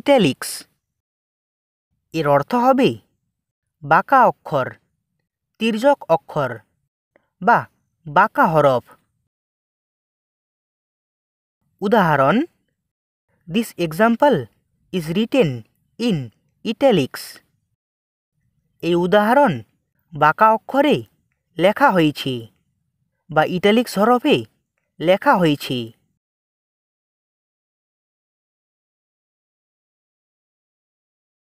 italics এর অর্থ হবে বাঁকা অক্ষর তির্যক অক্ষর বা বাঁকা হরফ উদাহরণ this example is written in italics এই উদাহরণ বাঁকা অক্ষরে লেখা হয়েছে বা ইটালিক্স হরফে লেখা হয়েছে